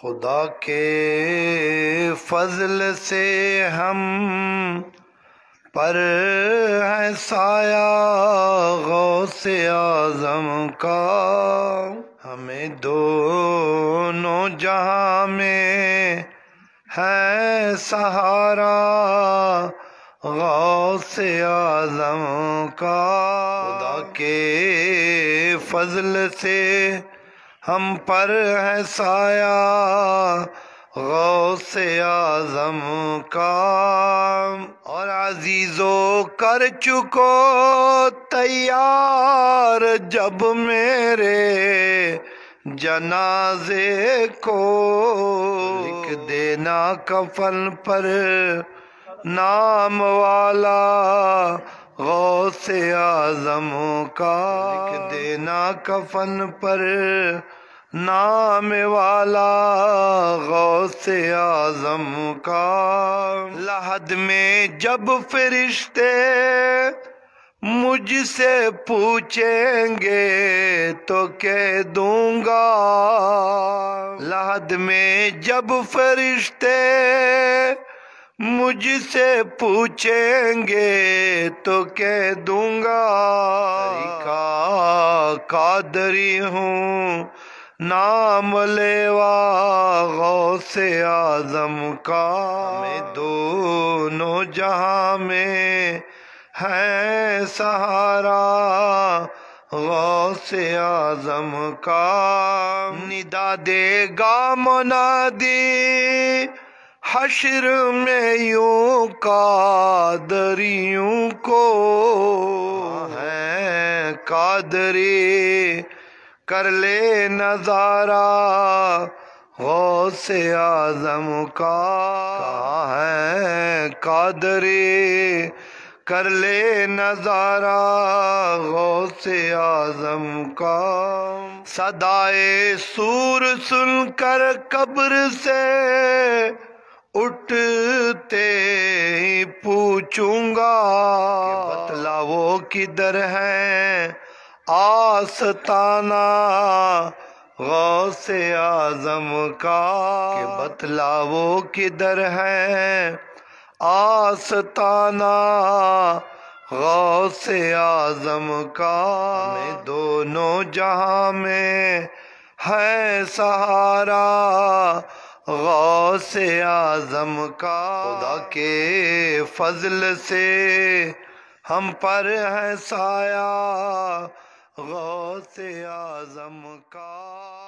खुदा के फजल से हम पर है साया गौ से आजम का हमें दोनों जहाँ में है सहारा गौ से आजम का खुदा के फजल से हम पर है साया गौ से आजम का और आजीजो कर चुको तैयार जब मेरे जनाजे को लिख देना कफन पर नाम वाला गौ से आजमों का लिख देना कफन पर नाम वाला गौ से आजम का लहद में जब फरिश्ते मुझसे पूछेंगे तो कह दूंगा लहद में जब फरिश्ते मुझसे पूछेंगे तो कह दूंगा का कादरी हूँ नाम लेवा गौ से आजम का मैं दोनों जहाँ में है सहारा गौ से आजम का निदा देगा मुनादी हशर में यूं कादरियों को है कादरी कर ले नजारा हो से आजम का है कादरी कर ले नजारा गौ से आजम का सदाए सूर सुनकर कर कब्र से उठते पूछूंगा बतला वो किधर है आस्ताना गौसे आजम का बतला वो किधर है आस्ताना गौसे आजम का दोनों जहां में है सहारा गौ से आजम का खुदा के फजल से हम पर है साया गौ आजम का